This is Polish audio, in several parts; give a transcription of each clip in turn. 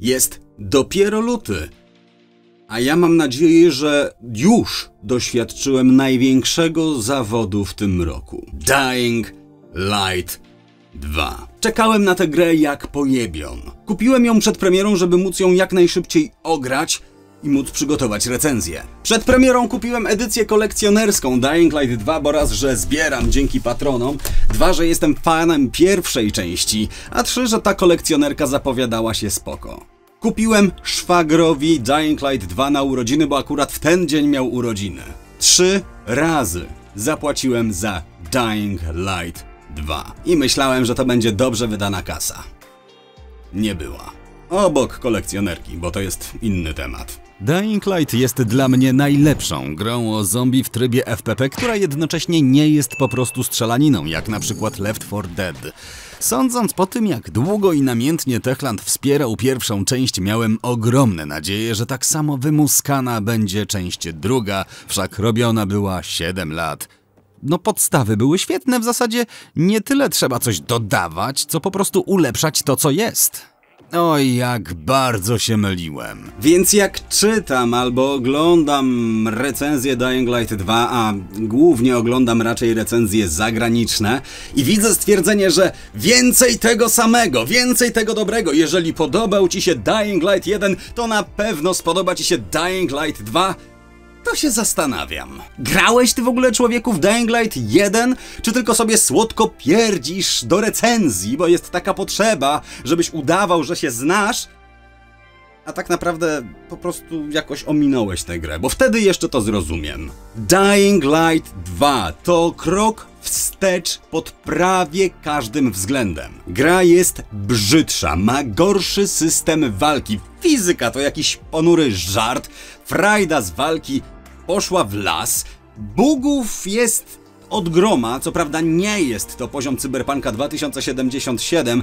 Jest dopiero luty. A ja mam nadzieję, że już doświadczyłem największego zawodu w tym roku. Dying Light 2. Czekałem na tę grę jak pojebią. Kupiłem ją przed premierą, żeby móc ją jak najszybciej ograć, i móc przygotować recenzję. Przed premierą kupiłem edycję kolekcjonerską Dying Light 2, bo raz, że zbieram dzięki patronom, dwa, że jestem fanem pierwszej części, a trzy, że ta kolekcjonerka zapowiadała się spoko. Kupiłem szwagrowi Dying Light 2 na urodziny, bo akurat w ten dzień miał urodziny. Trzy razy zapłaciłem za Dying Light 2 i myślałem, że to będzie dobrze wydana kasa. Nie była. Obok kolekcjonerki, bo to jest inny temat. Dying Light jest dla mnie najlepszą grą o zombie w trybie FPP, która jednocześnie nie jest po prostu strzelaniną, jak na przykład Left 4 Dead. Sądząc po tym, jak długo i namiętnie Techland wspierał pierwszą część, miałem ogromne nadzieje, że tak samo wymuskana będzie część druga, wszak robiona była 7 lat. No podstawy były świetne, w zasadzie nie tyle trzeba coś dodawać, co po prostu ulepszać to, co jest. Oj, jak bardzo się myliłem. Więc jak czytam albo oglądam recenzję Dying Light 2, a głównie oglądam raczej recenzje zagraniczne i widzę stwierdzenie, że więcej tego samego, więcej tego dobrego. Jeżeli podobał Ci się Dying Light 1, to na pewno spodoba Ci się Dying Light 2 to się zastanawiam. Grałeś ty w ogóle człowieku w Dying Light 1? Czy tylko sobie słodko pierdzisz do recenzji, bo jest taka potrzeba, żebyś udawał, że się znasz? a tak naprawdę po prostu jakoś ominąłeś tę grę, bo wtedy jeszcze to zrozumiem. Dying Light 2 to krok wstecz pod prawie każdym względem. Gra jest brzydsza, ma gorszy system walki, fizyka to jakiś ponury żart, frajda z walki poszła w las. Bugów jest od groma, co prawda nie jest to poziom Cyberpunka 2077,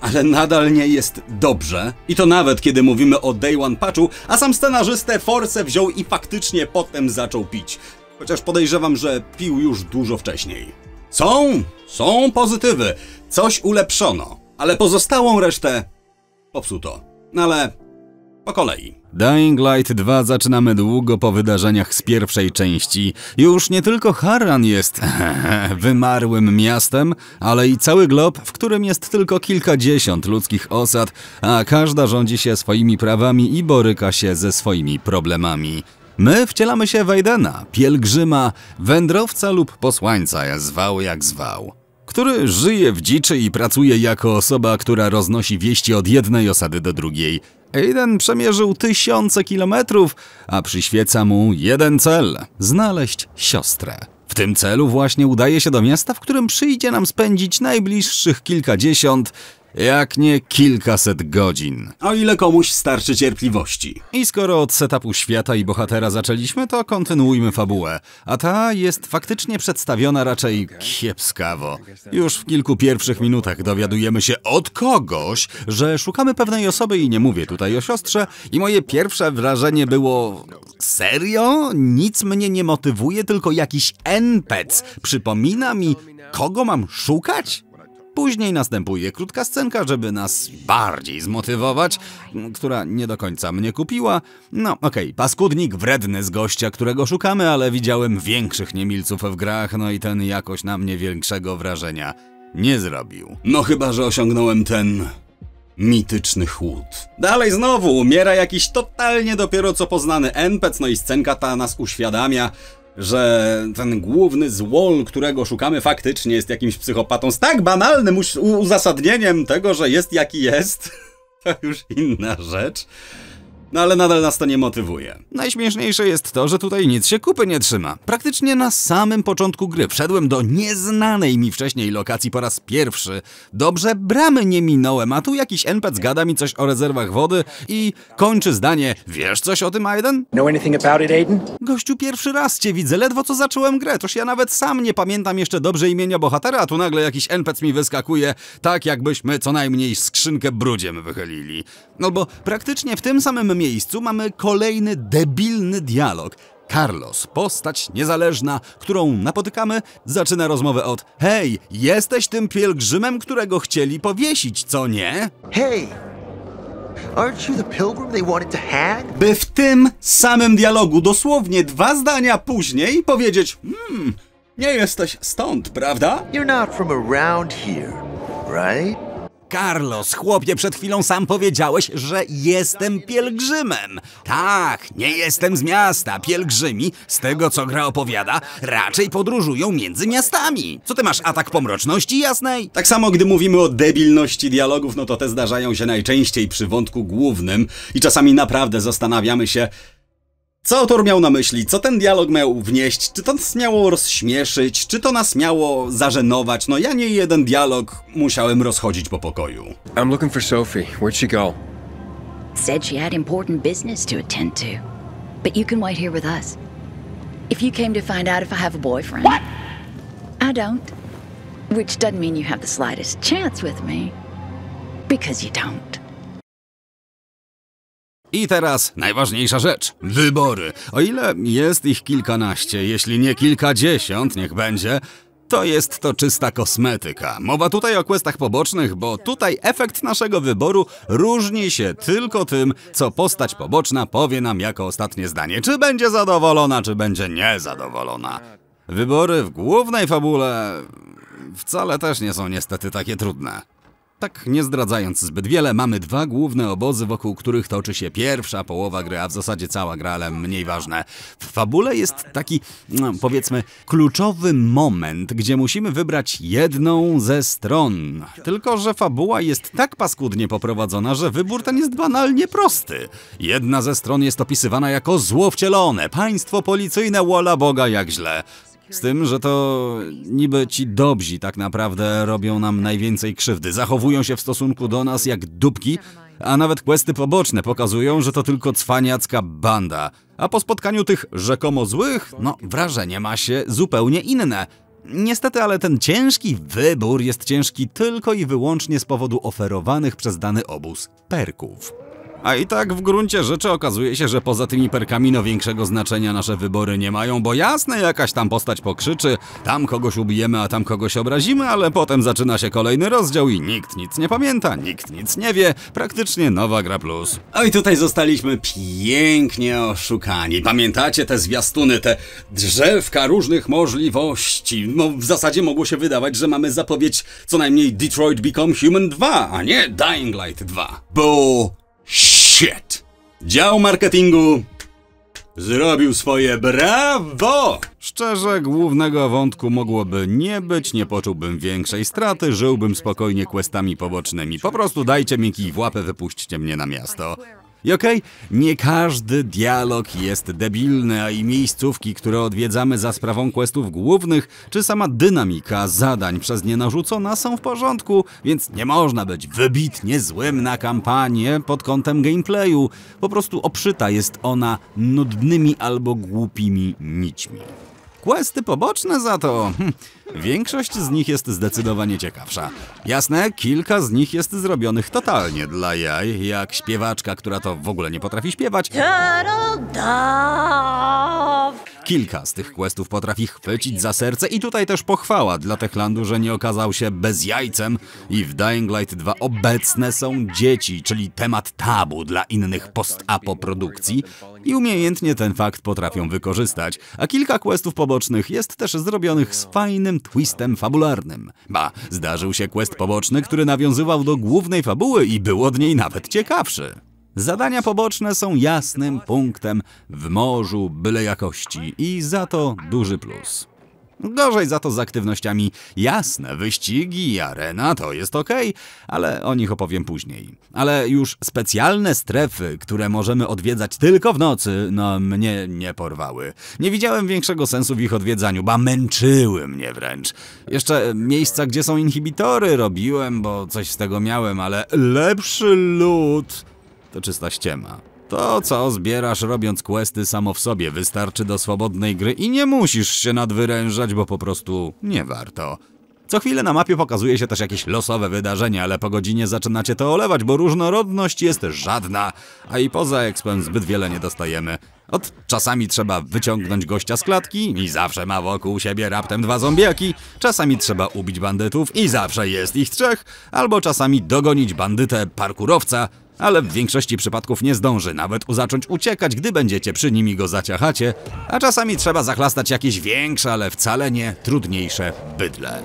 ale nadal nie jest dobrze. I to nawet kiedy mówimy o Day One Patchu, a sam scenarzystę Force wziął i faktycznie potem zaczął pić. Chociaż podejrzewam, że pił już dużo wcześniej. Są, są pozytywy, coś ulepszono, ale pozostałą resztę popsuto. No ale po kolei. Dying Light 2 zaczynamy długo po wydarzeniach z pierwszej części. Już nie tylko Harran jest wymarłym miastem, ale i cały glob, w którym jest tylko kilkadziesiąt ludzkich osad, a każda rządzi się swoimi prawami i boryka się ze swoimi problemami. My wcielamy się w Aidena, pielgrzyma, wędrowca lub posłańca, zwał jak zwał który żyje w dziczy i pracuje jako osoba, która roznosi wieści od jednej osady do drugiej. Aiden przemierzył tysiące kilometrów, a przyświeca mu jeden cel – znaleźć siostrę. W tym celu właśnie udaje się do miasta, w którym przyjdzie nam spędzić najbliższych kilkadziesiąt, jak nie kilkaset godzin. O ile komuś starczy cierpliwości. I skoro od setupu świata i bohatera zaczęliśmy, to kontynuujmy fabułę. A ta jest faktycznie przedstawiona raczej kiepskawo. Już w kilku pierwszych minutach dowiadujemy się od kogoś, że szukamy pewnej osoby i nie mówię tutaj o siostrze i moje pierwsze wrażenie było... Serio? Nic mnie nie motywuje, tylko jakiś NPC przypomina mi, kogo mam szukać? Później następuje krótka scenka, żeby nas bardziej zmotywować, która nie do końca mnie kupiła. No okej, okay, paskudnik wredny z gościa, którego szukamy, ale widziałem większych niemilców w grach, no i ten jakoś na mnie większego wrażenia nie zrobił. No chyba, że osiągnąłem ten mityczny chłód. Dalej znowu umiera jakiś totalnie dopiero co poznany NPC, no i scenka ta nas uświadamia, że ten główny złol, którego szukamy faktycznie jest jakimś psychopatą z tak banalnym uzasadnieniem tego, że jest jaki jest, to już inna rzecz. No ale nadal nas to nie motywuje. Najśmieszniejsze jest to, że tutaj nic się kupy nie trzyma. Praktycznie na samym początku gry wszedłem do nieznanej mi wcześniej lokacji po raz pierwszy. Dobrze, bramy nie minąłem, a tu jakiś NPC gada mi coś o rezerwach wody i kończy zdanie Wiesz coś o tym, Aiden? Know anything about it, Aiden? Gościu, pierwszy raz cię widzę, ledwo co zacząłem grę, toż ja nawet sam nie pamiętam jeszcze dobrze imienia bohatera, a tu nagle jakiś NPC mi wyskakuje, tak jakbyśmy co najmniej skrzynkę brudziem wychylili. No bo praktycznie w tym samym miejscu mamy kolejny debilny dialog. Carlos, postać niezależna, którą napotykamy, zaczyna rozmowę od Hej, jesteś tym pielgrzymem, którego chcieli powiesić, co nie? Hej, Aren't you the pilgrim they wanted to hang? By w tym samym dialogu, dosłownie dwa zdania później, powiedzieć Hmm, nie jesteś stąd, prawda? You're not from around here, right? Carlos, chłopie, przed chwilą sam powiedziałeś, że jestem pielgrzymem. Tak, nie jestem z miasta. Pielgrzymi, z tego co gra opowiada, raczej podróżują między miastami. Co ty masz, atak pomroczności jasnej? Tak samo, gdy mówimy o debilności dialogów, no to te zdarzają się najczęściej przy wątku głównym i czasami naprawdę zastanawiamy się, co autor miał na myśli? Co ten dialog miał wnieść? Czy to nas miało rozśmieszyć? Czy to nas miało zażenować? No ja nie jeden dialog musiałem rozchodzić po pokoju. I'm looking for Sophie. Where'd she go? Said she had important business to attend to. But you can wait here with us. If you came to find out if I have a boyfriend. What? I don't. Which doesn't mean you have the slightest chance with me. Because you don't. I teraz najważniejsza rzecz. Wybory. O ile jest ich kilkanaście, jeśli nie kilkadziesiąt, niech będzie, to jest to czysta kosmetyka. Mowa tutaj o questach pobocznych, bo tutaj efekt naszego wyboru różni się tylko tym, co postać poboczna powie nam jako ostatnie zdanie. Czy będzie zadowolona, czy będzie niezadowolona. Wybory w głównej fabule wcale też nie są niestety takie trudne. Tak nie zdradzając zbyt wiele, mamy dwa główne obozy, wokół których toczy się pierwsza połowa gry, a w zasadzie cała gra, ale mniej ważne. W fabule jest taki, no, powiedzmy, kluczowy moment, gdzie musimy wybrać jedną ze stron. Tylko, że fabuła jest tak paskudnie poprowadzona, że wybór ten jest banalnie prosty. Jedna ze stron jest opisywana jako zło wcielone, państwo policyjne, wola Boga jak źle. Z tym, że to niby ci dobrzy tak naprawdę robią nam najwięcej krzywdy. Zachowują się w stosunku do nas jak dupki, a nawet questy poboczne pokazują, że to tylko cwaniacka banda. A po spotkaniu tych rzekomo złych, no wrażenie ma się zupełnie inne. Niestety, ale ten ciężki wybór jest ciężki tylko i wyłącznie z powodu oferowanych przez dany obóz perków. A i tak w gruncie rzeczy okazuje się, że poza tymi perkami no większego znaczenia nasze wybory nie mają, bo jasne jakaś tam postać pokrzyczy, tam kogoś ubijemy, a tam kogoś obrazimy, ale potem zaczyna się kolejny rozdział i nikt nic nie pamięta, nikt nic nie wie, praktycznie nowa gra plus. i tutaj zostaliśmy pięknie oszukani. Pamiętacie te zwiastuny, te drzewka różnych możliwości? No w zasadzie mogło się wydawać, że mamy zapowiedź co najmniej Detroit Become Human 2, a nie Dying Light 2. Bo... Shit! Dział marketingu zrobił swoje brawo! Szczerze, głównego wątku mogłoby nie być, nie poczułbym większej straty, żyłbym spokojnie questami pobocznymi. Po prostu dajcie mi kij w łapę, wypuśćcie mnie na miasto. I okej, okay, nie każdy dialog jest debilny, a i miejscówki, które odwiedzamy za sprawą questów głównych, czy sama dynamika zadań przez nie narzucona są w porządku, więc nie można być wybitnie złym na kampanię pod kątem gameplayu. Po prostu oprzyta jest ona nudnymi albo głupimi nićmi. Questy poboczne za to. Hm. Większość z nich jest zdecydowanie ciekawsza. Jasne, kilka z nich jest zrobionych totalnie dla jaj, jak śpiewaczka, która to w ogóle nie potrafi śpiewać. Kilka z tych questów potrafi chwycić za serce i tutaj też pochwała dla Techlandu, że nie okazał się bez jajcem. i w Dying Light 2 obecne są dzieci, czyli temat tabu dla innych post-apo produkcji i umiejętnie ten fakt potrafią wykorzystać, a kilka questów po pobocznych jest też zrobionych z no. fajnym twistem fabularnym. Ba, zdarzył się quest poboczny, który nawiązywał do głównej fabuły i był od niej nawet ciekawszy. Zadania poboczne są jasnym punktem w morzu byle jakości i za to duży plus. Gorzej za to z aktywnościami. Jasne, wyścigi i arena to jest ok, ale o nich opowiem później. Ale już specjalne strefy, które możemy odwiedzać tylko w nocy, no mnie nie porwały. Nie widziałem większego sensu w ich odwiedzaniu, ba męczyły mnie wręcz. Jeszcze miejsca, gdzie są inhibitory robiłem, bo coś z tego miałem, ale lepszy lód to czysta ściema. To, co zbierasz robiąc questy samo w sobie wystarczy do swobodnej gry i nie musisz się nadwyrężać, bo po prostu nie warto. Co chwilę na mapie pokazuje się też jakieś losowe wydarzenie, ale po godzinie zaczynacie to olewać, bo różnorodność jest żadna, a i poza ekspem zbyt wiele nie dostajemy. Od czasami trzeba wyciągnąć gościa z klatki i zawsze ma wokół siebie raptem dwa zombiaki, czasami trzeba ubić bandytów i zawsze jest ich trzech, albo czasami dogonić bandytę parkurowca, ale w większości przypadków nie zdąży nawet zacząć uciekać, gdy będziecie przy nim i go zaciachacie, a czasami trzeba zachlastać jakieś większe, ale wcale nie trudniejsze bydle.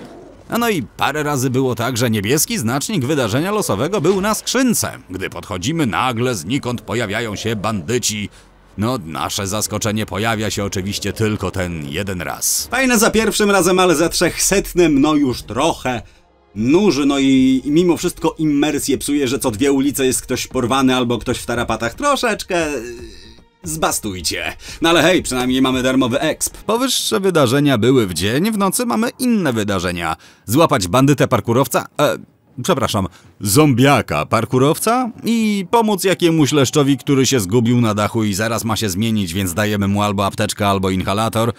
A no i parę razy było tak, że niebieski znacznik wydarzenia losowego był na skrzynce. Gdy podchodzimy, nagle znikąd pojawiają się bandyci, no, nasze zaskoczenie pojawia się oczywiście tylko ten jeden raz. Fajne za pierwszym razem, ale za trzechsetnym no już trochę nuży, no i, mimo wszystko immersję psuje, że co dwie ulice jest ktoś porwany albo ktoś w tarapatach. Troszeczkę y, zbastujcie. No ale hej, przynajmniej mamy darmowy exp. Powyższe wydarzenia były w dzień, w nocy mamy inne wydarzenia. Złapać bandytę parkurowca, e, przepraszam, zombiaka parkurowca i pomóc jakiemuś leszczowi, który się zgubił na dachu i zaraz ma się zmienić, więc dajemy mu albo apteczkę, albo inhalator.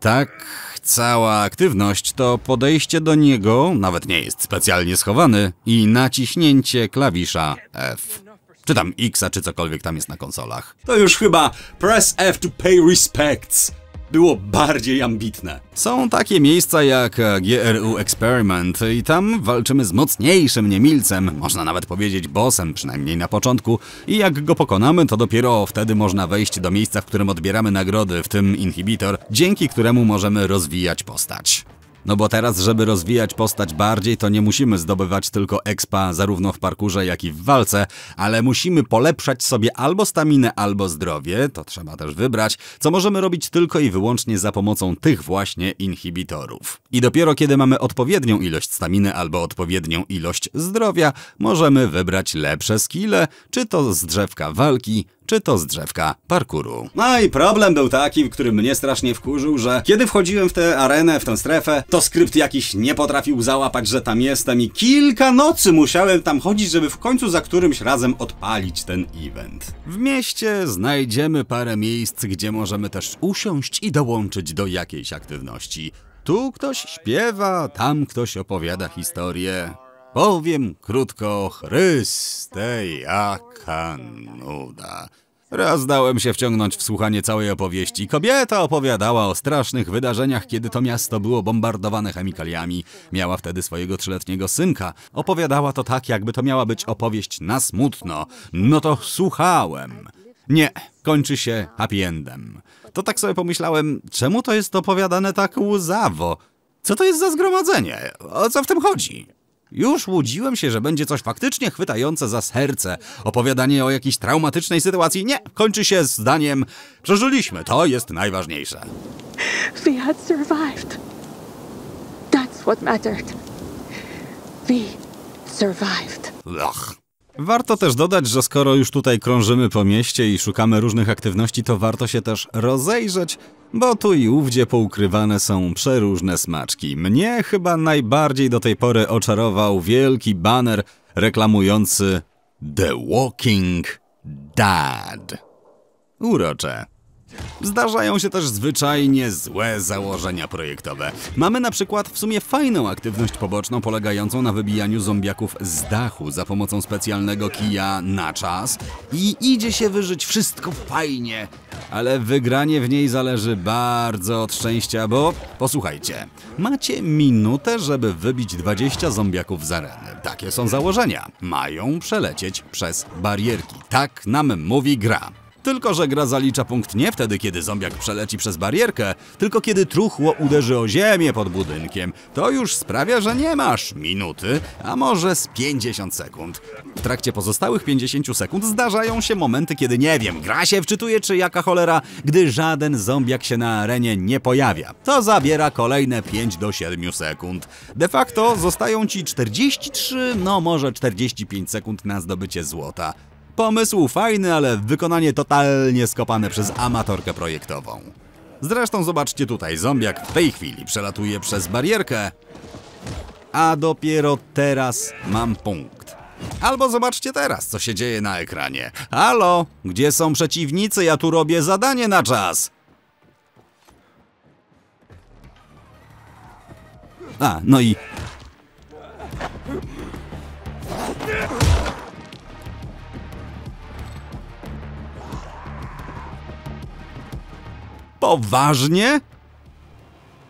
Tak, Cała aktywność to podejście do niego, nawet nie jest specjalnie schowany, i naciśnięcie klawisza F. Czy tam X, czy cokolwiek tam jest na konsolach. To już chyba press F to pay respects było bardziej ambitne. Są takie miejsca jak e, GRU Experiment i tam walczymy z mocniejszym niemilcem, można nawet powiedzieć bossem, przynajmniej na początku, i jak go pokonamy, to dopiero wtedy można wejść do miejsca, w którym odbieramy nagrody, w tym inhibitor, dzięki któremu możemy rozwijać postać. No bo teraz, żeby rozwijać postać bardziej, to nie musimy zdobywać tylko expa zarówno w parkurze, jak i w walce, ale musimy polepszać sobie albo staminę, albo zdrowie, to trzeba też wybrać, co możemy robić tylko i wyłącznie za pomocą tych właśnie inhibitorów. I dopiero kiedy mamy odpowiednią ilość staminy albo odpowiednią ilość zdrowia, możemy wybrać lepsze skille, czy to z drzewka walki, czy to z drzewka parkuru. No i problem był taki, który mnie strasznie wkurzył, że kiedy wchodziłem w tę arenę, w tę strefę, to skrypt jakiś nie potrafił załapać, że tam jestem i kilka nocy musiałem tam chodzić, żeby w końcu za którymś razem odpalić ten event. W mieście znajdziemy parę miejsc, gdzie możemy też usiąść i dołączyć do jakiejś aktywności. Tu ktoś śpiewa, tam ktoś opowiada historię. Powiem krótko, Chryste jaka nuda. Raz dałem się wciągnąć w słuchanie całej opowieści. Kobieta opowiadała o strasznych wydarzeniach, kiedy to miasto było bombardowane chemikaliami. Miała wtedy swojego trzyletniego synka. Opowiadała to tak, jakby to miała być opowieść na smutno. No to słuchałem. Nie, kończy się happy endem. To tak sobie pomyślałem, czemu to jest opowiadane tak łzawo? Co to jest za zgromadzenie? O co w tym chodzi? Już łudziłem się, że będzie coś faktycznie chwytające za serce. Opowiadanie o jakiejś traumatycznej sytuacji nie kończy się zdaniem przeżyliśmy. To jest najważniejsze. We had survived. That's what mattered. We survived. Ach. Warto też dodać, że skoro już tutaj krążymy po mieście i szukamy różnych aktywności, to warto się też rozejrzeć bo tu i ówdzie poukrywane są przeróżne smaczki. Mnie chyba najbardziej do tej pory oczarował wielki baner reklamujący The Walking Dad. Urocze. Zdarzają się też zwyczajnie złe założenia projektowe. Mamy na przykład w sumie fajną aktywność poboczną polegającą na wybijaniu zombiaków z dachu za pomocą specjalnego kija na czas i idzie się wyżyć wszystko fajnie, ale wygranie w niej zależy bardzo od szczęścia, bo posłuchajcie, macie minutę, żeby wybić 20 zombiaków z areny. Takie są założenia. Mają przelecieć przez barierki. Tak nam mówi gra. Tylko, że gra zalicza punkt nie wtedy, kiedy zombiak przeleci przez barierkę, tylko kiedy truchło uderzy o ziemię pod budynkiem. To już sprawia, że nie masz minuty, a może z 50 sekund. W trakcie pozostałych 50 sekund zdarzają się momenty, kiedy nie wiem, gra się wczytuje czy jaka cholera, gdy żaden zombiak się na arenie nie pojawia. To zabiera kolejne 5 do 7 sekund. De facto zostają ci 43, no może 45 sekund na zdobycie złota. Pomysł fajny, ale wykonanie totalnie skopane przez amatorkę projektową. Zresztą zobaczcie tutaj, zombiak w tej chwili przelatuje przez barierkę, a dopiero teraz mam punkt. Albo zobaczcie teraz, co się dzieje na ekranie. Halo, gdzie są przeciwnicy? Ja tu robię zadanie na czas. A, no i... Poważnie?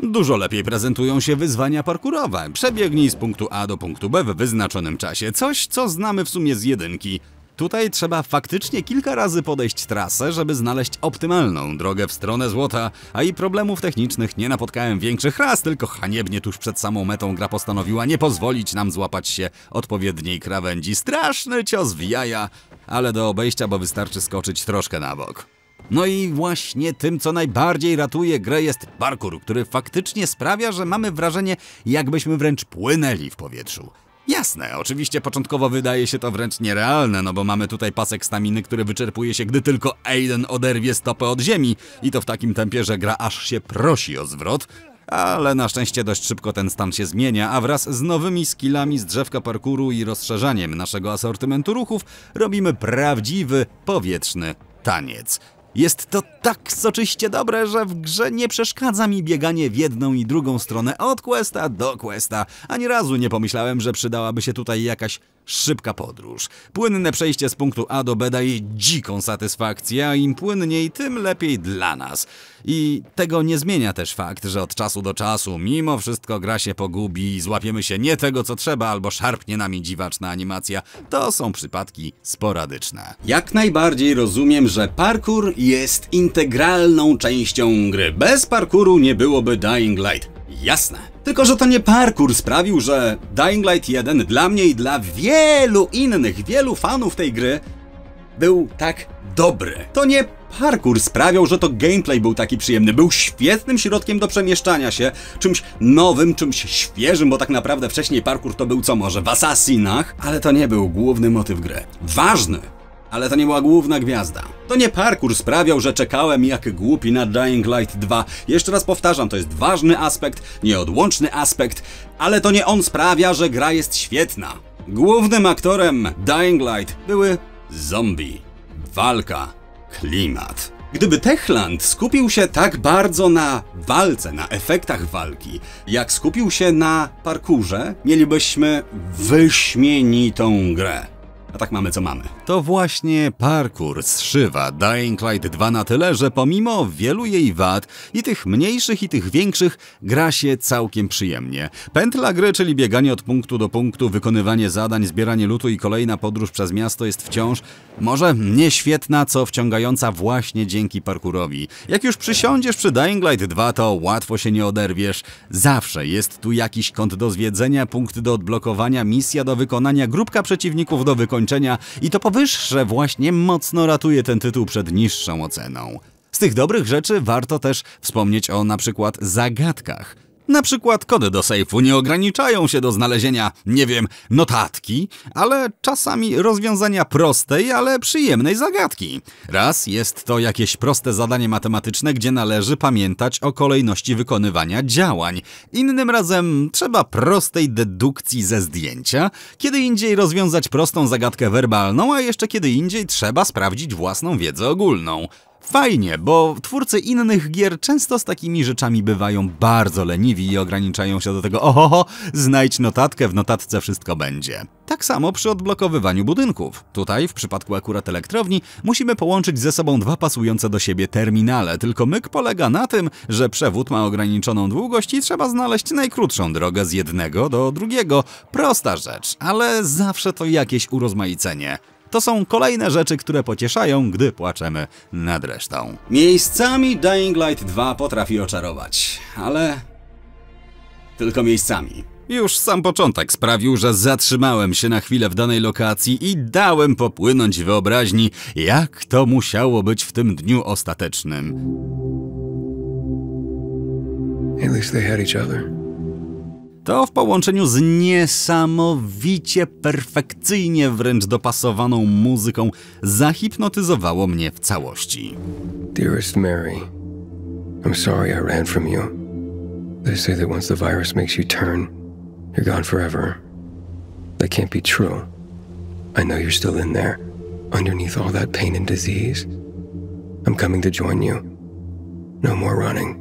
Dużo lepiej prezentują się wyzwania parkurowe. Przebiegnij z punktu A do punktu B w wyznaczonym czasie. Coś, co znamy w sumie z jedynki. Tutaj trzeba faktycznie kilka razy podejść trasę, żeby znaleźć optymalną drogę w stronę złota, a i problemów technicznych nie napotkałem większych raz, tylko haniebnie tuż przed samą metą gra postanowiła nie pozwolić nam złapać się odpowiedniej krawędzi. Straszny cios w jaja, ale do obejścia, bo wystarczy skoczyć troszkę na bok. No i właśnie tym, co najbardziej ratuje grę jest parkour, który faktycznie sprawia, że mamy wrażenie, jakbyśmy wręcz płynęli w powietrzu. Jasne, oczywiście początkowo wydaje się to wręcz nierealne, no bo mamy tutaj pasek staminy, który wyczerpuje się, gdy tylko Aiden oderwie stopę od ziemi i to w takim tempie, że gra aż się prosi o zwrot, ale na szczęście dość szybko ten stan się zmienia, a wraz z nowymi skillami z drzewka parkuru i rozszerzaniem naszego asortymentu ruchów robimy prawdziwy, powietrzny taniec. Jest to tak soczyście dobre, że w grze nie przeszkadza mi bieganie w jedną i drugą stronę od questa do questa. Ani razu nie pomyślałem, że przydałaby się tutaj jakaś szybka podróż. Płynne przejście z punktu A do B daje dziką satysfakcję, a im płynniej, tym lepiej dla nas. I tego nie zmienia też fakt, że od czasu do czasu mimo wszystko gra się pogubi i złapiemy się nie tego co trzeba, albo szarpnie nami dziwaczna animacja. To są przypadki sporadyczne. Jak najbardziej rozumiem, że parkour jest interesujący integralną częścią gry. Bez parkuru nie byłoby Dying Light. Jasne. Tylko, że to nie parkour sprawił, że Dying Light 1 dla mnie i dla wielu innych, wielu fanów tej gry był tak dobry. To nie parkour sprawiał, że to gameplay był taki przyjemny. Był świetnym środkiem do przemieszczania się, czymś nowym, czymś świeżym, bo tak naprawdę wcześniej parkour to był co może w Assassinach, ale to nie był główny motyw gry. Ważny ale to nie była główna gwiazda. To nie parkour sprawiał, że czekałem jak głupi na Dying Light 2. Jeszcze raz powtarzam, to jest ważny aspekt, nieodłączny aspekt, ale to nie on sprawia, że gra jest świetna. Głównym aktorem Dying Light były zombie, walka, klimat. Gdyby Techland skupił się tak bardzo na walce, na efektach walki, jak skupił się na parkurze, mielibyśmy wyśmienitą grę. A tak mamy co mamy. To właśnie parkour zszywa Dying Light 2 na tyle, że pomimo wielu jej wad, i tych mniejszych i tych większych, gra się całkiem przyjemnie. Pętla gry, czyli bieganie od punktu do punktu, wykonywanie zadań, zbieranie lutu i kolejna podróż przez miasto jest wciąż może nie świetna, co wciągająca właśnie dzięki parkurowi. Jak już przysiądziesz przy Dying Light 2, to łatwo się nie oderwiesz. Zawsze jest tu jakiś kąt do zwiedzenia, punkt do odblokowania, misja do wykonania, grupka przeciwników do wykonania zakończenia i to powyższe właśnie mocno ratuje ten tytuł przed niższą oceną. Z tych dobrych rzeczy warto też wspomnieć o na przykład zagadkach. Na przykład kody do sejfu nie ograniczają się do znalezienia, nie wiem, notatki, ale czasami rozwiązania prostej, ale przyjemnej zagadki. Raz jest to jakieś proste zadanie matematyczne, gdzie należy pamiętać o kolejności wykonywania działań. Innym razem trzeba prostej dedukcji ze zdjęcia, kiedy indziej rozwiązać prostą zagadkę werbalną, a jeszcze kiedy indziej trzeba sprawdzić własną wiedzę ogólną. Fajnie, bo twórcy innych gier często z takimi rzeczami bywają bardzo leniwi i ograniczają się do tego ohoho, znajdź notatkę, w notatce wszystko będzie. Tak samo przy odblokowywaniu budynków. Tutaj, w przypadku akurat elektrowni, musimy połączyć ze sobą dwa pasujące do siebie terminale, tylko myk polega na tym, że przewód ma ograniczoną długość i trzeba znaleźć najkrótszą drogę z jednego do drugiego. Prosta rzecz, ale zawsze to jakieś urozmaicenie to są kolejne rzeczy, które pocieszają, gdy płaczemy nad resztą. Miejscami Dying Light 2 potrafi oczarować, ale... tylko miejscami. Już sam początek sprawił, że zatrzymałem się na chwilę w danej lokacji i dałem popłynąć wyobraźni, jak to musiało być w tym dniu ostatecznym. At least they had each other. To w połączeniu z niesamowicie perfekcyjnie wręcz dopasowaną muzyką zahipnotyzowało mnie w całości. Dearest Mary, I'm sorry I ran from you. They say that once the virus makes you turn, you're gone forever. That can't be true. I know you're still in there, underneath all that pain and disease. I'm coming to join you. No more running.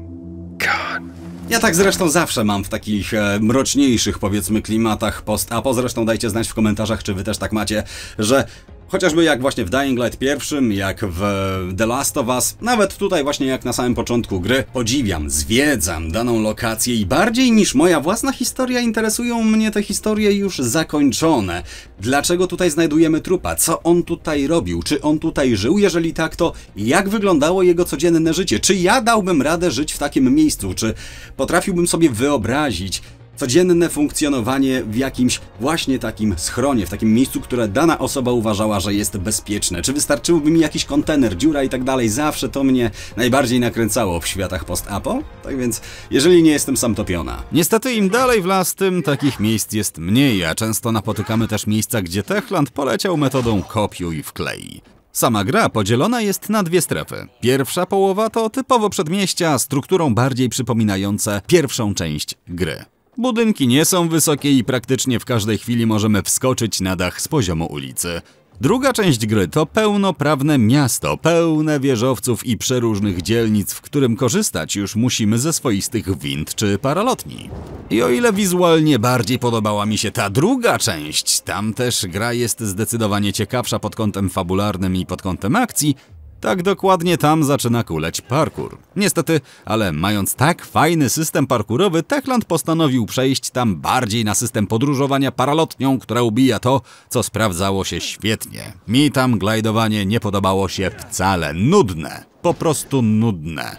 God. Ja tak zresztą zawsze mam w takich e, mroczniejszych, powiedzmy, klimatach post po Zresztą dajcie znać w komentarzach, czy wy też tak macie, że Chociażby jak właśnie w Dying Light pierwszym, jak w e, The Last of Us, nawet tutaj właśnie jak na samym początku gry, podziwiam, zwiedzam daną lokację i bardziej niż moja własna historia interesują mnie te historie już zakończone. Dlaczego tutaj znajdujemy trupa? Co on tutaj robił? Czy on tutaj żył? Jeżeli tak, to jak wyglądało jego codzienne życie? Czy ja dałbym radę żyć w takim miejscu? Czy potrafiłbym sobie wyobrazić, codzienne funkcjonowanie w jakimś właśnie takim schronie, w takim miejscu, które dana osoba uważała, że jest bezpieczne. Czy wystarczyłby mi jakiś kontener, dziura i tak dalej, zawsze to mnie najbardziej nakręcało w światach post-apo, tak więc jeżeli nie jestem sam topiona. Niestety im dalej w las, tym takich miejsc jest mniej, a często napotykamy też miejsca, gdzie Techland poleciał metodą kopiuj wklej. Sama gra podzielona jest na dwie strefy. Pierwsza połowa to typowo przedmieścia, strukturą bardziej przypominające pierwszą część gry. Budynki nie są wysokie i praktycznie w każdej chwili możemy wskoczyć na dach z poziomu ulicy. Druga część gry to pełnoprawne miasto, pełne wieżowców i przeróżnych dzielnic, w którym korzystać już musimy ze swoistych wind czy paralotni. I o ile wizualnie bardziej podobała mi się ta druga część, tam też gra jest zdecydowanie ciekawsza pod kątem fabularnym i pod kątem akcji, tak dokładnie tam zaczyna kuleć parkur. Niestety, ale mając tak fajny system parkurowy, Techland postanowił przejść tam bardziej na system podróżowania paralotnią, która ubija to, co sprawdzało się świetnie. Mi tam glajdowanie nie podobało się wcale. Nudne. Po prostu nudne.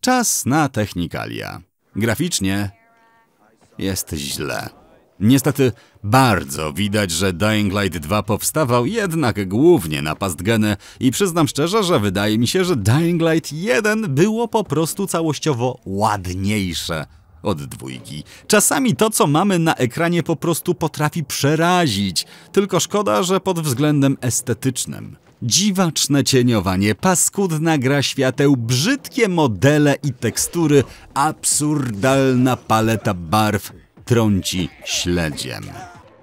Czas na technikalia. Graficznie jest źle. Niestety bardzo widać, że Dying Light 2 powstawał jednak głównie na pastgenę i przyznam szczerze, że wydaje mi się, że Dying Light 1 było po prostu całościowo ładniejsze od dwójki. Czasami to, co mamy na ekranie po prostu potrafi przerazić, tylko szkoda, że pod względem estetycznym. Dziwaczne cieniowanie, paskudna gra świateł, brzydkie modele i tekstury, absurdalna paleta barw trąci śledziem.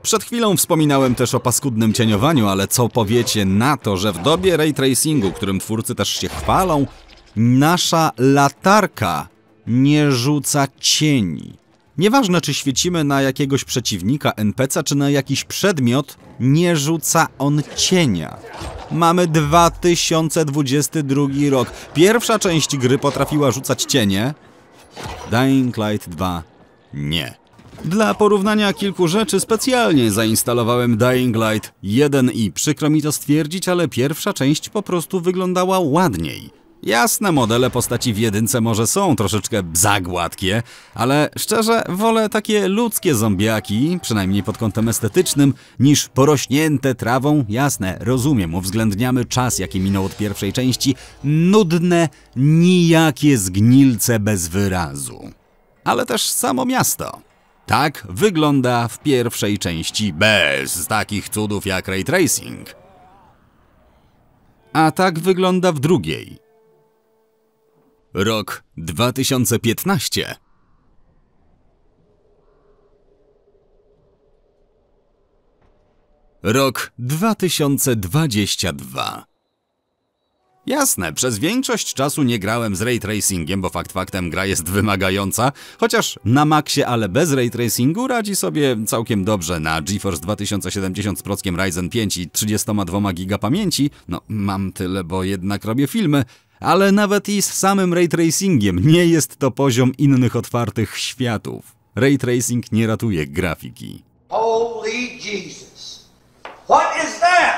Przed chwilą wspominałem też o paskudnym cieniowaniu, ale co powiecie na to, że w dobie ray tracingu, którym twórcy też się chwalą, nasza latarka nie rzuca cieni. Nieważne czy świecimy na jakiegoś przeciwnika, NPC czy na jakiś przedmiot, nie rzuca on cienia. Mamy 2022 rok. Pierwsza część gry potrafiła rzucać cienie. Dying Light 2 nie. Dla porównania kilku rzeczy specjalnie zainstalowałem Dying Light 1 i przykro mi to stwierdzić, ale pierwsza część po prostu wyglądała ładniej. Jasne, modele postaci w jedynce może są troszeczkę zagładkie, ale szczerze wolę takie ludzkie zombiaki, przynajmniej pod kątem estetycznym, niż porośnięte trawą, jasne, rozumiem, uwzględniamy czas jaki minął od pierwszej części, nudne, nijakie zgnilce bez wyrazu. Ale też samo miasto. Tak wygląda w pierwszej części bez takich cudów jak ray tracing. A tak wygląda w drugiej. Rok 2015. Rok 2022. Jasne, przez większość czasu nie grałem z ray tracingiem, bo fakt faktem gra jest wymagająca, chociaż na maksie, ale bez ray tracingu radzi sobie całkiem dobrze na GeForce 2070 z prockiem Ryzen 5 i 32 giga pamięci. No, mam tyle, bo jednak robię filmy. Ale nawet i z samym ray tracingiem nie jest to poziom innych otwartych światów. Ray tracing nie ratuje grafiki. Holy Jesus. What is that?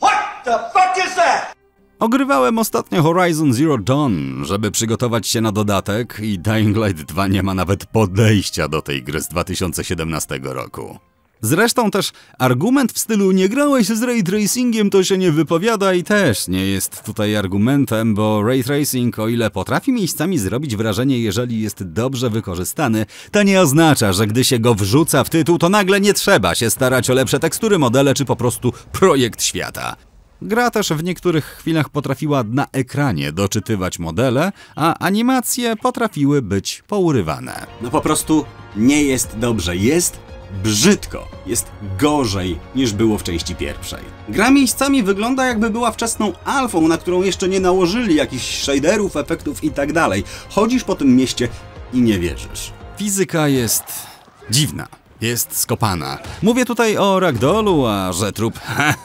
What the fuck is that? Ogrywałem ostatnio Horizon Zero Dawn, żeby przygotować się na dodatek i Dying Light 2 nie ma nawet podejścia do tej gry z 2017 roku. Zresztą też argument w stylu nie grałeś z ray tracingiem to się nie wypowiada i też nie jest tutaj argumentem, bo ray tracing o ile potrafi miejscami zrobić wrażenie jeżeli jest dobrze wykorzystany, to nie oznacza, że gdy się go wrzuca w tytuł to nagle nie trzeba się starać o lepsze tekstury, modele czy po prostu projekt świata. Gra też w niektórych chwilach potrafiła na ekranie doczytywać modele, a animacje potrafiły być pourywane. No po prostu nie jest dobrze. Jest brzydko, jest gorzej niż było w części pierwszej. Gra miejscami wygląda jakby była wczesną alfą, na którą jeszcze nie nałożyli jakichś shaderów, efektów itd. Tak Chodzisz po tym mieście i nie wierzysz. Fizyka jest dziwna. Jest skopana. Mówię tutaj o ragdolu, a że trup,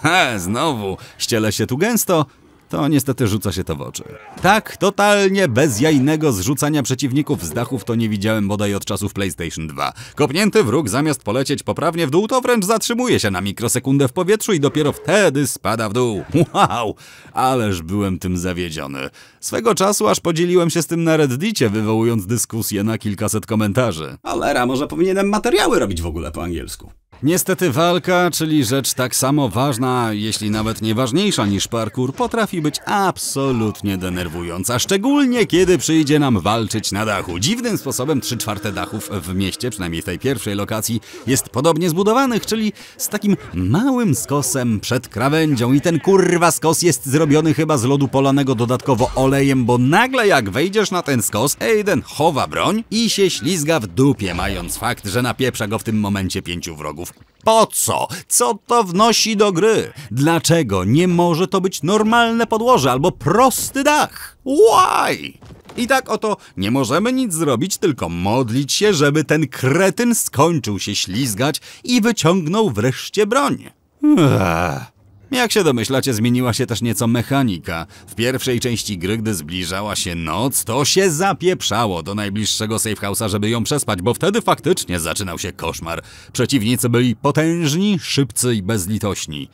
he, znowu ściele się tu gęsto, to niestety rzuca się to w oczy. Tak, totalnie bezjajnego zrzucania przeciwników z dachów to nie widziałem bodaj od czasów PlayStation 2. Kopnięty wróg zamiast polecieć poprawnie w dół, to wręcz zatrzymuje się na mikrosekundę w powietrzu i dopiero wtedy spada w dół. Wow! Ależ byłem tym zawiedziony. Swego czasu aż podzieliłem się z tym na Reddicie, wywołując dyskusję na kilkaset komentarzy. Alera, może powinienem materiały robić w ogóle po angielsku. Niestety walka, czyli rzecz tak samo ważna, jeśli nawet nieważniejsza niż parkour, potrafi być absolutnie denerwująca, szczególnie kiedy przyjdzie nam walczyć na dachu. Dziwnym sposobem 3 czwarte dachów w mieście, przynajmniej w tej pierwszej lokacji, jest podobnie zbudowanych, czyli z takim małym skosem przed krawędzią i ten kurwa skos jest zrobiony chyba z lodu polanego dodatkowo olejem, bo nagle jak wejdziesz na ten skos, Aiden chowa broń i się ślizga w dupie, mając fakt, że napieprza go w tym momencie pięciu wrogów. Po co? Co to wnosi do gry? Dlaczego nie może to być normalne podłoże albo prosty dach? Why? I tak oto nie możemy nic zrobić, tylko modlić się, żeby ten kretyn skończył się ślizgać i wyciągnął wreszcie broń. Ech. Jak się domyślacie, zmieniła się też nieco mechanika. W pierwszej części gry, gdy zbliżała się noc, to się zapieprzało do najbliższego safehouse'a, żeby ją przespać, bo wtedy faktycznie zaczynał się koszmar. Przeciwnicy byli potężni, szybcy i bezlitośni.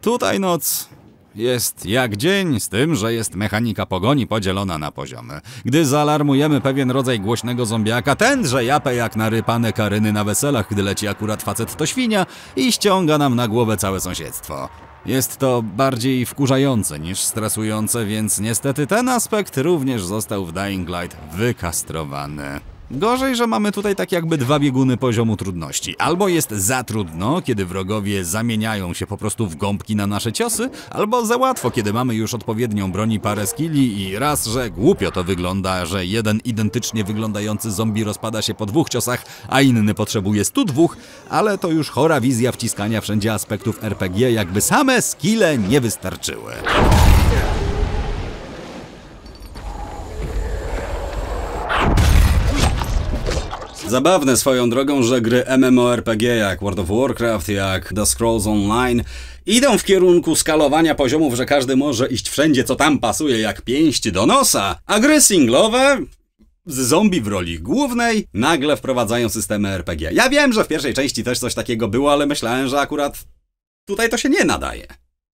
Tutaj noc jest jak dzień, z tym, że jest mechanika pogoni podzielona na poziomy. Gdy zaalarmujemy pewien rodzaj głośnego zombiaka, tenże japę jak narypane karyny na weselach, gdy leci akurat facet to świnia i ściąga nam na głowę całe sąsiedztwo. Jest to bardziej wkurzające niż stresujące, więc niestety ten aspekt również został w Dying Light wykastrowany. Gorzej, że mamy tutaj tak jakby dwa bieguny poziomu trudności. Albo jest za trudno, kiedy wrogowie zamieniają się po prostu w gąbki na nasze ciosy, albo za łatwo, kiedy mamy już odpowiednią broni parę skilli i raz, że głupio to wygląda, że jeden identycznie wyglądający zombie rozpada się po dwóch ciosach, a inny potrzebuje 102, ale to już chora wizja wciskania wszędzie aspektów RPG, jakby same skille nie wystarczyły. Zabawne swoją drogą, że gry MMORPG jak World of Warcraft, jak The Scrolls Online idą w kierunku skalowania poziomów, że każdy może iść wszędzie, co tam pasuje, jak pięść do nosa, a gry singlowe z zombie w roli głównej nagle wprowadzają systemy RPG. Ja wiem, że w pierwszej części też coś takiego było, ale myślałem, że akurat tutaj to się nie nadaje.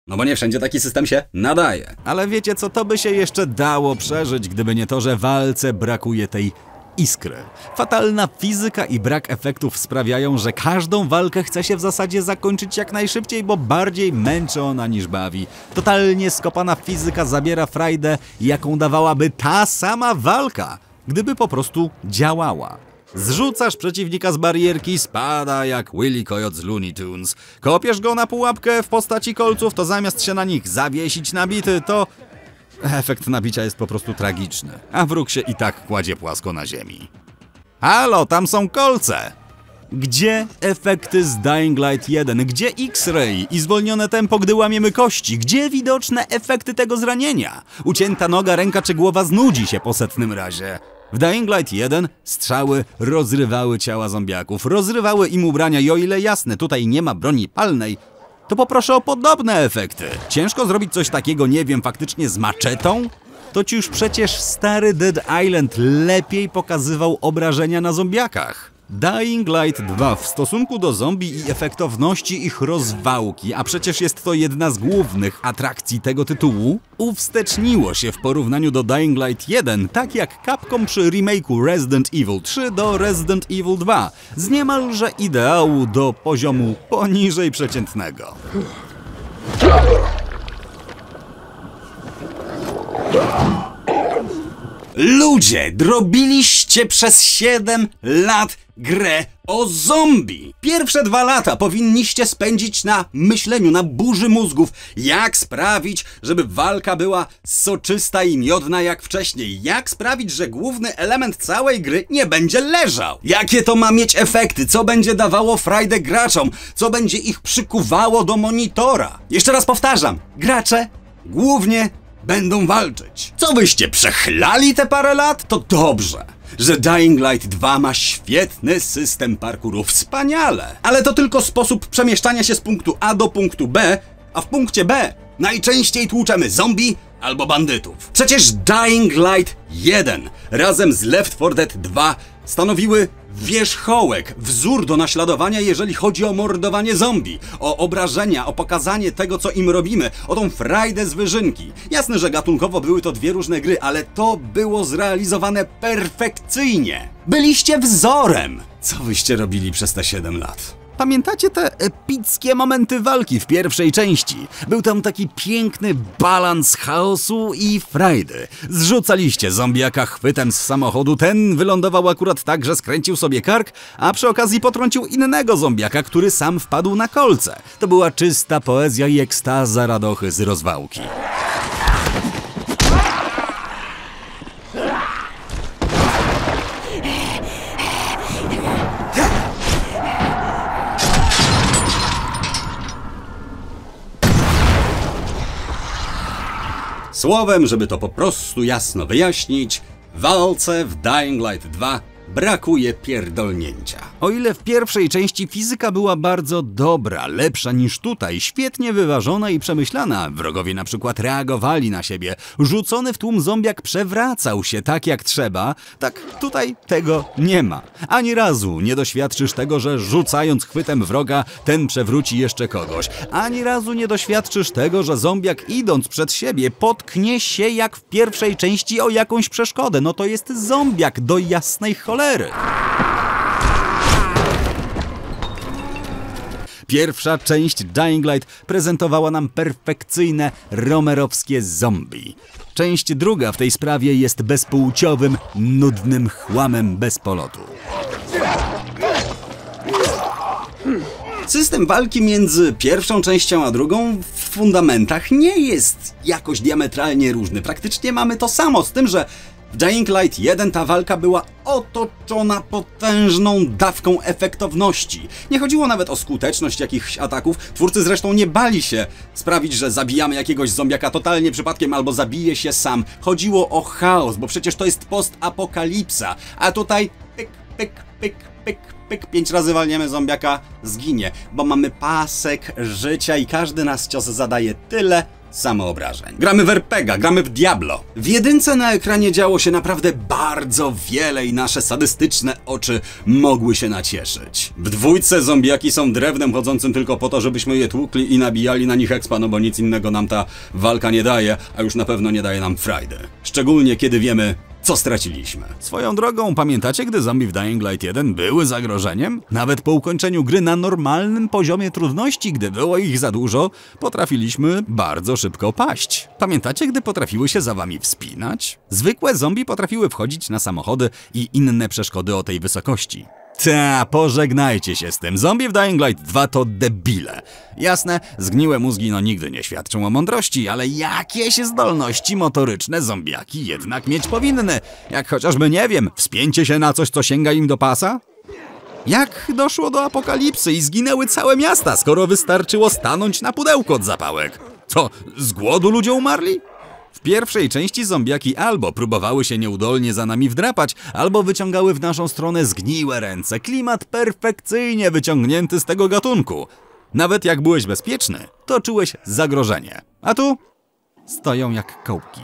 No bo nie wszędzie taki system się nadaje. Ale wiecie co, to by się jeszcze dało przeżyć, gdyby nie to, że walce brakuje tej iskry. Fatalna fizyka i brak efektów sprawiają, że każdą walkę chce się w zasadzie zakończyć jak najszybciej, bo bardziej męczy ona niż bawi. Totalnie skopana fizyka zabiera frajdę, jaką dawałaby ta sama walka, gdyby po prostu działała. Zrzucasz przeciwnika z barierki, spada jak Willy Coyote z Looney Tunes. Kopiesz go na pułapkę w postaci kolców, to zamiast się na nich zawiesić nabity, to Efekt nabicia jest po prostu tragiczny, a wróg się i tak kładzie płasko na ziemi. Halo, tam są kolce! Gdzie efekty z Dying Light 1? Gdzie X-ray i zwolnione tempo, gdy łamiemy kości? Gdzie widoczne efekty tego zranienia? Ucięta noga, ręka czy głowa znudzi się po setnym razie. W Dying Light 1 strzały rozrywały ciała zombiaków, rozrywały im ubrania i o ile jasne, tutaj nie ma broni palnej, to poproszę o podobne efekty. Ciężko zrobić coś takiego, nie wiem, faktycznie z maczetą? To ci już przecież stary Dead Island lepiej pokazywał obrażenia na zombiakach. Dying Light 2 w stosunku do zombie i efektowności ich rozwałki, a przecież jest to jedna z głównych atrakcji tego tytułu, uwsteczniło się w porównaniu do Dying Light 1, tak jak Capcom przy remake'u Resident Evil 3 do Resident Evil 2, z niemalże ideału do poziomu poniżej przeciętnego. Ludzie, drobiliście przez 7 lat grę o zombie. Pierwsze dwa lata powinniście spędzić na myśleniu, na burzy mózgów, jak sprawić, żeby walka była soczysta i miodna jak wcześniej, jak sprawić, że główny element całej gry nie będzie leżał. Jakie to ma mieć efekty, co będzie dawało frajdę graczom, co będzie ich przykuwało do monitora. Jeszcze raz powtarzam, gracze głównie będą walczyć. Co wyście przechlali te parę lat? To dobrze że Dying Light 2 ma świetny system parkouru, wspaniale! Ale to tylko sposób przemieszczania się z punktu A do punktu B, a w punkcie B najczęściej tłuczemy zombie albo bandytów. Przecież Dying Light 1 razem z Left 4 Dead 2 stanowiły wierzchołek, wzór do naśladowania, jeżeli chodzi o mordowanie zombie, o obrażenia, o pokazanie tego, co im robimy, o tą frajdę z wyżynki. Jasne, że gatunkowo były to dwie różne gry, ale to było zrealizowane perfekcyjnie. Byliście wzorem! Co wyście robili przez te 7 lat? Pamiętacie te epickie momenty walki w pierwszej części? Był tam taki piękny balans chaosu i frajdy. Zrzucaliście zombiaka chwytem z samochodu, ten wylądował akurat tak, że skręcił sobie kark, a przy okazji potrącił innego zombiaka, który sam wpadł na kolce. To była czysta poezja i ekstaza radochy z rozwałki. Słowem, żeby to po prostu jasno wyjaśnić, walce w Dying Light 2 brakuje pierdolnięcia. O ile w pierwszej części fizyka była bardzo dobra, lepsza niż tutaj, świetnie wyważona i przemyślana, wrogowie na przykład reagowali na siebie, rzucony w tłum zombiak przewracał się tak jak trzeba, tak tutaj tego nie ma. Ani razu nie doświadczysz tego, że rzucając chwytem wroga, ten przewróci jeszcze kogoś. Ani razu nie doświadczysz tego, że zombiak idąc przed siebie potknie się jak w pierwszej części o jakąś przeszkodę. No to jest zombiak do jasnej cholery cholery! Pierwsza część Dying Light prezentowała nam perfekcyjne romerowskie zombie. Część druga w tej sprawie jest bezpłciowym, nudnym chłamem bez polotu. System walki między pierwszą częścią a drugą w fundamentach nie jest jakoś diametralnie różny. Praktycznie mamy to samo, z tym, że w Dying Light 1 ta walka była otoczona potężną dawką efektowności. Nie chodziło nawet o skuteczność jakichś ataków, twórcy zresztą nie bali się sprawić, że zabijamy jakiegoś zombiaka totalnie przypadkiem albo zabije się sam. Chodziło o chaos, bo przecież to jest post-apokalipsa, a tutaj pyk, pyk, pyk, pyk, pyk, pięć razy walniemy zombiaka, zginie, bo mamy pasek życia i każdy nas cios zadaje tyle, samoobrażeń. Gramy w RPGa, gramy w Diablo. W jedynce na ekranie działo się naprawdę bardzo wiele i nasze sadystyczne oczy mogły się nacieszyć. W dwójce zombiaki są drewnem chodzącym tylko po to, żebyśmy je tłukli i nabijali na nich expa, no bo nic innego nam ta walka nie daje, a już na pewno nie daje nam frajdy. Szczególnie kiedy wiemy, co straciliśmy? Swoją drogą, pamiętacie, gdy zombie w Dying Light 1 były zagrożeniem? Nawet po ukończeniu gry na normalnym poziomie trudności, gdy było ich za dużo, potrafiliśmy bardzo szybko paść. Pamiętacie, gdy potrafiły się za wami wspinać? Zwykłe zombie potrafiły wchodzić na samochody i inne przeszkody o tej wysokości. Ta, pożegnajcie się z tym. Zombie w Dying Light 2 to debile. Jasne, zgniłe mózgi no nigdy nie świadczą o mądrości, ale jakieś zdolności motoryczne zombiaki jednak mieć powinny. Jak chociażby, nie wiem, wspięcie się na coś, co sięga im do pasa? Jak doszło do apokalipsy i zginęły całe miasta, skoro wystarczyło stanąć na pudełko od zapałek? Co, z głodu ludzie umarli? W pierwszej części zombiaki albo próbowały się nieudolnie za nami wdrapać, albo wyciągały w naszą stronę zgniłe ręce. Klimat perfekcyjnie wyciągnięty z tego gatunku. Nawet jak byłeś bezpieczny, to czułeś zagrożenie. A tu? Stoją jak kołki.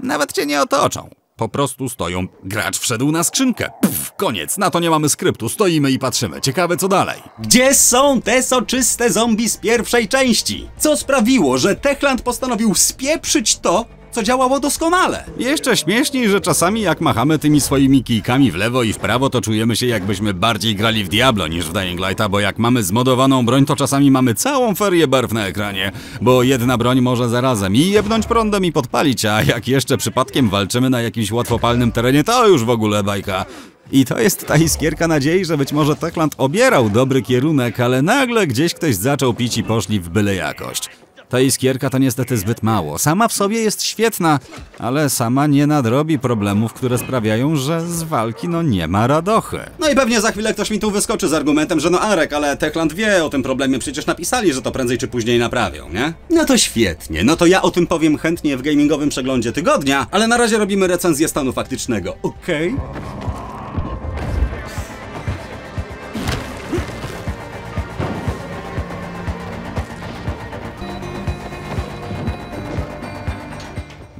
Nawet cię nie otoczą. Po prostu stoją. Gracz wszedł na skrzynkę. Pff, koniec, na to nie mamy skryptu. Stoimy i patrzymy. Ciekawe co dalej. Gdzie są te soczyste zombie z pierwszej części? Co sprawiło, że Techland postanowił spieprzyć to, co działało doskonale. Jeszcze śmieszniej, że czasami jak machamy tymi swoimi kijkami w lewo i w prawo, to czujemy się jakbyśmy bardziej grali w Diablo niż w Dying Lighta, bo jak mamy zmodowaną broń, to czasami mamy całą ferię barw na ekranie, bo jedna broń może zarazem i jebnąć prądem i podpalić, a jak jeszcze przypadkiem walczymy na jakimś łatwopalnym terenie, to już w ogóle bajka. I to jest ta iskierka nadziei, że być może Techland obierał dobry kierunek, ale nagle gdzieś ktoś zaczął pić i poszli w byle jakość. Ta iskierka to niestety zbyt mało. Sama w sobie jest świetna, ale sama nie nadrobi problemów, które sprawiają, że z walki no nie ma radochy. No i pewnie za chwilę ktoś mi tu wyskoczy z argumentem, że no Arek, ale Techland wie o tym problemie, przecież napisali, że to prędzej czy później naprawią, nie? No to świetnie, no to ja o tym powiem chętnie w gamingowym przeglądzie tygodnia, ale na razie robimy recenzję stanu faktycznego, okej? Okay?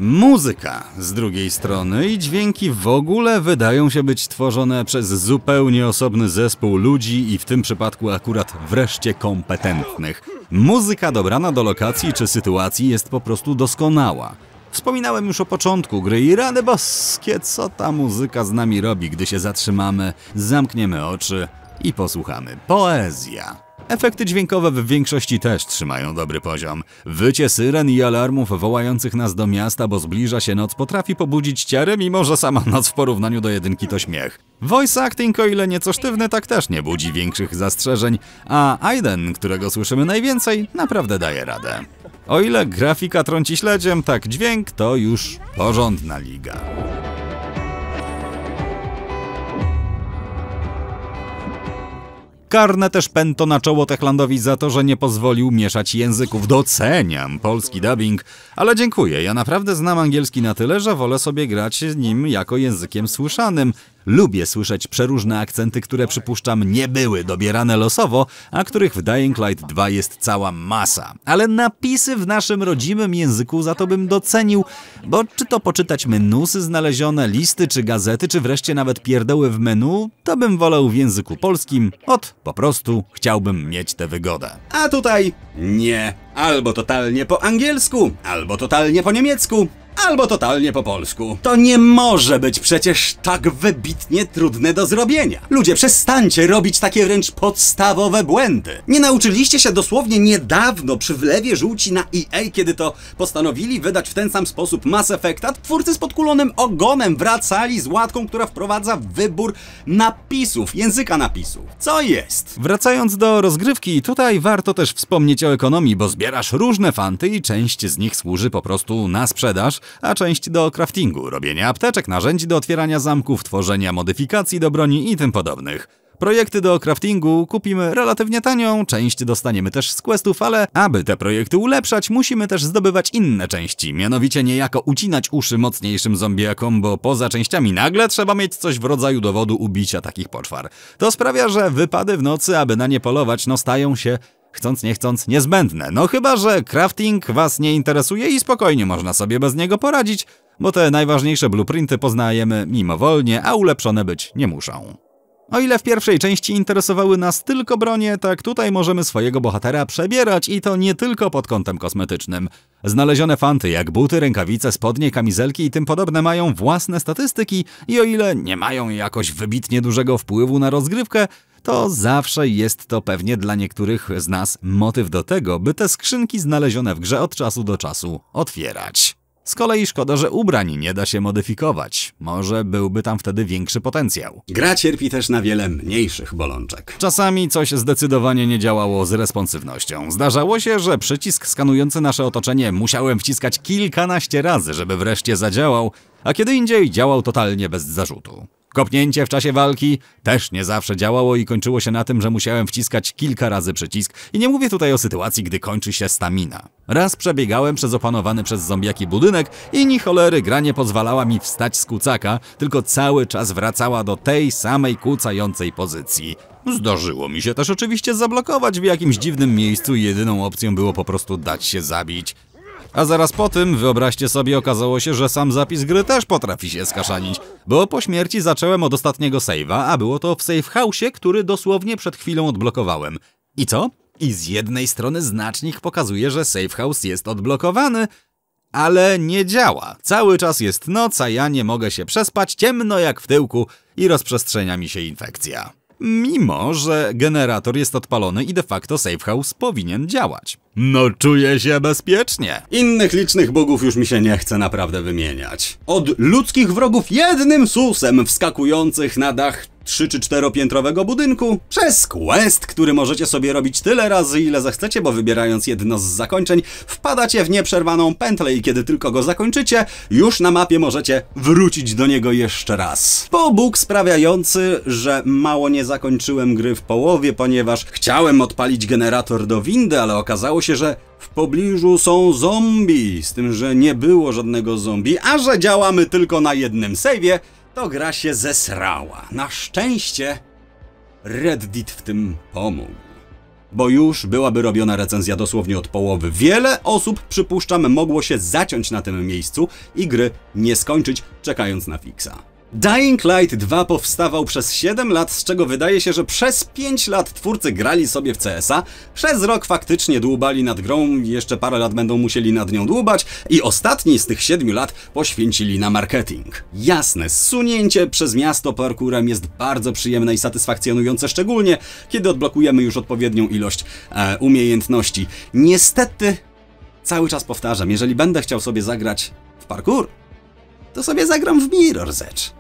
Muzyka z drugiej strony i dźwięki w ogóle wydają się być tworzone przez zupełnie osobny zespół ludzi i w tym przypadku akurat wreszcie kompetentnych. Muzyka dobrana do lokacji czy sytuacji jest po prostu doskonała. Wspominałem już o początku gry i rany boskie, co ta muzyka z nami robi, gdy się zatrzymamy, zamkniemy oczy i posłuchamy. Poezja. Efekty dźwiękowe w większości też trzymają dobry poziom. Wycie syren i alarmów wołających nas do miasta, bo zbliża się noc, potrafi pobudzić ciary, mimo że sama noc w porównaniu do jedynki to śmiech. Voice acting, o ile nieco sztywny, tak też nie budzi większych zastrzeżeń, a Aiden, którego słyszymy najwięcej, naprawdę daje radę. O ile grafika trąci śledziem, tak dźwięk to już porządna liga. Karne też pęto na czoło Techlandowi za to, że nie pozwolił mieszać języków. Doceniam polski dubbing, ale dziękuję. Ja naprawdę znam angielski na tyle, że wolę sobie grać z nim jako językiem słyszanym, Lubię słyszeć przeróżne akcenty, które przypuszczam nie były dobierane losowo, a których w Dying Light 2 jest cała masa. Ale napisy w naszym rodzimym języku za to bym docenił, bo czy to poczytać menusy znalezione, listy czy gazety, czy wreszcie nawet pierdoły w menu, to bym wolał w języku polskim. Ot, po prostu chciałbym mieć tę wygodę. A tutaj nie. Albo totalnie po angielsku, albo totalnie po niemiecku albo totalnie po polsku. To nie może być przecież tak wybitnie trudne do zrobienia. Ludzie, przestańcie robić takie wręcz podstawowe błędy. Nie nauczyliście się dosłownie niedawno przy wlewie żółci na EA, kiedy to postanowili wydać w ten sam sposób Mass Effecta, twórcy z podkulonym ogonem wracali z łatką, która wprowadza wybór napisów, języka napisów. Co jest? Wracając do rozgrywki, tutaj warto też wspomnieć o ekonomii, bo zbierasz różne fanty i część z nich służy po prostu na sprzedaż, a część do craftingu, robienia apteczek, narzędzi do otwierania zamków, tworzenia modyfikacji do broni i tym podobnych. Projekty do craftingu kupimy relatywnie tanią, część dostaniemy też z questów, ale aby te projekty ulepszać, musimy też zdobywać inne części, mianowicie niejako ucinać uszy mocniejszym zombiakom, bo poza częściami nagle trzeba mieć coś w rodzaju dowodu ubicia takich poczwar. To sprawia, że wypady w nocy, aby na nie polować, no stają się chcąc nie chcąc niezbędne. No chyba, że crafting was nie interesuje i spokojnie można sobie bez niego poradzić, bo te najważniejsze blueprinty poznajemy mimowolnie, a ulepszone być nie muszą. O ile w pierwszej części interesowały nas tylko bronie, tak tutaj możemy swojego bohatera przebierać i to nie tylko pod kątem kosmetycznym. Znalezione fanty jak buty, rękawice, spodnie, kamizelki i tym podobne mają własne statystyki i o ile nie mają jakoś wybitnie dużego wpływu na rozgrywkę, to zawsze jest to pewnie dla niektórych z nas motyw do tego, by te skrzynki znalezione w grze od czasu do czasu otwierać. Z kolei szkoda, że ubrań nie da się modyfikować. Może byłby tam wtedy większy potencjał. Gra cierpi też na wiele mniejszych bolączek. Czasami coś zdecydowanie nie działało z responsywnością. Zdarzało się, że przycisk skanujący nasze otoczenie musiałem wciskać kilkanaście razy, żeby wreszcie zadziałał, a kiedy indziej działał totalnie bez zarzutu. Kopnięcie w czasie walki też nie zawsze działało i kończyło się na tym, że musiałem wciskać kilka razy przycisk. I nie mówię tutaj o sytuacji, gdy kończy się stamina. Raz przebiegałem przez opanowany przez zombiaki budynek i ni cholery gra nie pozwalała mi wstać z kucaka, tylko cały czas wracała do tej samej kucającej pozycji. Zdarzyło mi się też oczywiście zablokować w jakimś dziwnym miejscu i jedyną opcją było po prostu dać się zabić. A zaraz po tym, wyobraźcie sobie, okazało się, że sam zapis gry też potrafi się skaszanić. Bo po śmierci zacząłem od ostatniego save'a, a było to w safe house'ie, który dosłownie przed chwilą odblokowałem. I co? I z jednej strony znacznik pokazuje, że safe house jest odblokowany, ale nie działa. Cały czas jest noc, a ja nie mogę się przespać, ciemno jak w tyłku i rozprzestrzenia mi się infekcja mimo że generator jest odpalony i de facto house powinien działać. No czuję się bezpiecznie. Innych licznych bogów już mi się nie chce naprawdę wymieniać. Od ludzkich wrogów jednym susem wskakujących na dach trzy czy czteropiętrowego budynku, przez quest, który możecie sobie robić tyle razy, ile zechcecie, bo wybierając jedno z zakończeń, wpadacie w nieprzerwaną pętlę i kiedy tylko go zakończycie, już na mapie możecie wrócić do niego jeszcze raz. Po Bóg sprawiający, że mało nie zakończyłem gry w połowie, ponieważ chciałem odpalić generator do windy, ale okazało się, że w pobliżu są zombie, z tym, że nie było żadnego zombie, a że działamy tylko na jednym save'ie, to gra się zesrała. Na szczęście Reddit w tym pomógł. Bo już byłaby robiona recenzja dosłownie od połowy. Wiele osób, przypuszczam, mogło się zaciąć na tym miejscu i gry nie skończyć, czekając na fixa. Dying Light 2 powstawał przez 7 lat, z czego wydaje się, że przez 5 lat twórcy grali sobie w C.S.A. przez rok faktycznie dłubali nad grą, jeszcze parę lat będą musieli nad nią dłubać i ostatni z tych 7 lat poświęcili na marketing. Jasne, sunięcie przez miasto parkurem jest bardzo przyjemne i satysfakcjonujące, szczególnie kiedy odblokujemy już odpowiednią ilość e, umiejętności. Niestety, cały czas powtarzam, jeżeli będę chciał sobie zagrać w parkur, to sobie zagram w Mirror's Edge.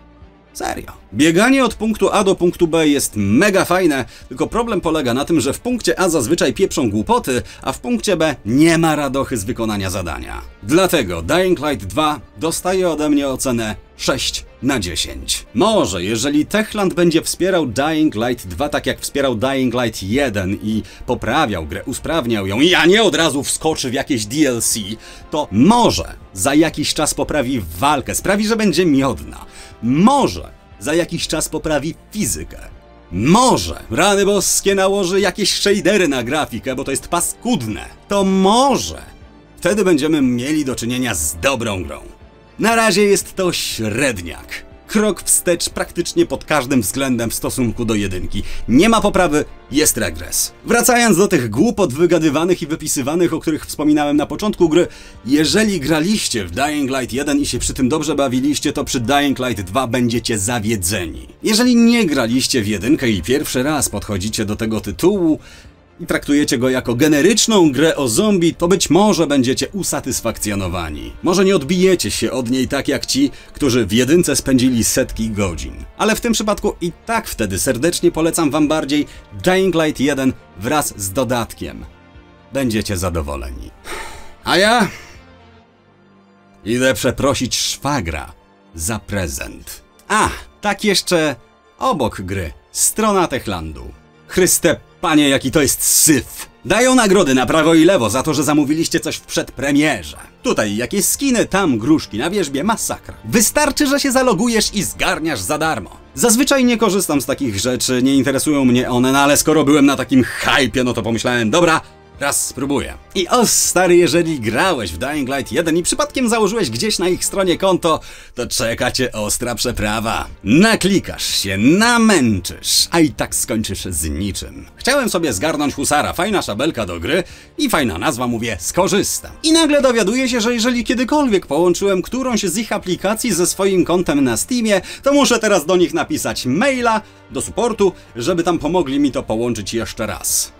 Serio. Bieganie od punktu A do punktu B jest mega fajne, tylko problem polega na tym, że w punkcie A zazwyczaj pieprzą głupoty, a w punkcie B nie ma radochy z wykonania zadania. Dlatego Dying Light 2 dostaje ode mnie ocenę 6 na 10. Może, jeżeli Techland będzie wspierał Dying Light 2 tak jak wspierał Dying Light 1 i poprawiał grę, usprawniał ją i a nie od razu wskoczy w jakieś DLC, to może za jakiś czas poprawi walkę, sprawi, że będzie miodna. Może za jakiś czas poprawi fizykę. Może rany boskie nałoży jakieś shadery na grafikę, bo to jest paskudne. To może. Wtedy będziemy mieli do czynienia z dobrą grą. Na razie jest to średniak krok wstecz praktycznie pod każdym względem w stosunku do jedynki. Nie ma poprawy, jest regres. Wracając do tych głupot wygadywanych i wypisywanych, o których wspominałem na początku gry, jeżeli graliście w Dying Light 1 i się przy tym dobrze bawiliście, to przy Dying Light 2 będziecie zawiedzeni. Jeżeli nie graliście w jedynkę i pierwszy raz podchodzicie do tego tytułu, i traktujecie go jako generyczną grę o zombie, to być może będziecie usatysfakcjonowani. Może nie odbijecie się od niej tak jak ci, którzy w jedynce spędzili setki godzin. Ale w tym przypadku i tak wtedy serdecznie polecam wam bardziej Dying Light 1 wraz z dodatkiem. Będziecie zadowoleni. A ja... Idę przeprosić szwagra za prezent. A, tak jeszcze obok gry, strona Techlandu. Chryste Panie, jaki to jest syf! Dają nagrody na prawo i lewo za to, że zamówiliście coś w przedpremierze. Tutaj jakieś skiny, tam gruszki na wierzbie, masakra. Wystarczy, że się zalogujesz i zgarniasz za darmo. Zazwyczaj nie korzystam z takich rzeczy, nie interesują mnie one, no ale skoro byłem na takim hajpie, no to pomyślałem, dobra, Raz spróbuję. I o stary, jeżeli grałeś w Dying Light 1 i przypadkiem założyłeś gdzieś na ich stronie konto, to czekacie ostra przeprawa. Naklikasz się, namęczysz, a i tak skończysz z niczym. Chciałem sobie zgarnąć husara, fajna szabelka do gry i fajna nazwa, mówię, skorzystam. I nagle dowiaduję się, że jeżeli kiedykolwiek połączyłem którąś z ich aplikacji ze swoim kontem na Steamie, to muszę teraz do nich napisać maila do supportu, żeby tam pomogli mi to połączyć jeszcze raz.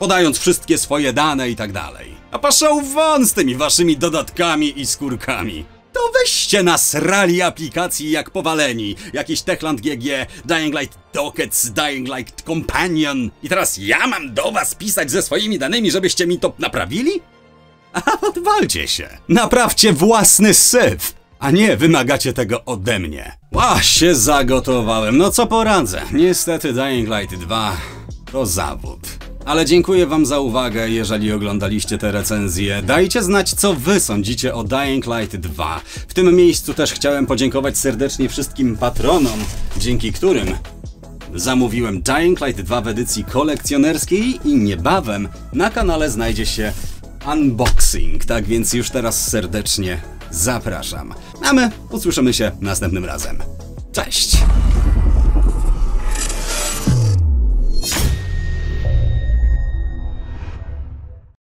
podając wszystkie swoje dane i tak dalej. A paszał won z tymi waszymi dodatkami i skórkami. To weźcie nasrali aplikacji jak powaleni. Jakiś Techland GG, Dying Light Dockets, Dying Light Companion. I teraz ja mam do was pisać ze swoimi danymi, żebyście mi to naprawili? A odwalcie się. Naprawcie własny syf. A nie wymagacie tego ode mnie. Ła, się zagotowałem. No co poradzę. Niestety Dying Light 2 to zawód. Ale dziękuję wam za uwagę, jeżeli oglądaliście te recenzje. Dajcie znać, co wy sądzicie o Dying Light 2. W tym miejscu też chciałem podziękować serdecznie wszystkim patronom, dzięki którym zamówiłem Dying Light 2 w edycji kolekcjonerskiej i niebawem na kanale znajdzie się unboxing, tak więc już teraz serdecznie zapraszam. A my usłyszymy się następnym razem. Cześć!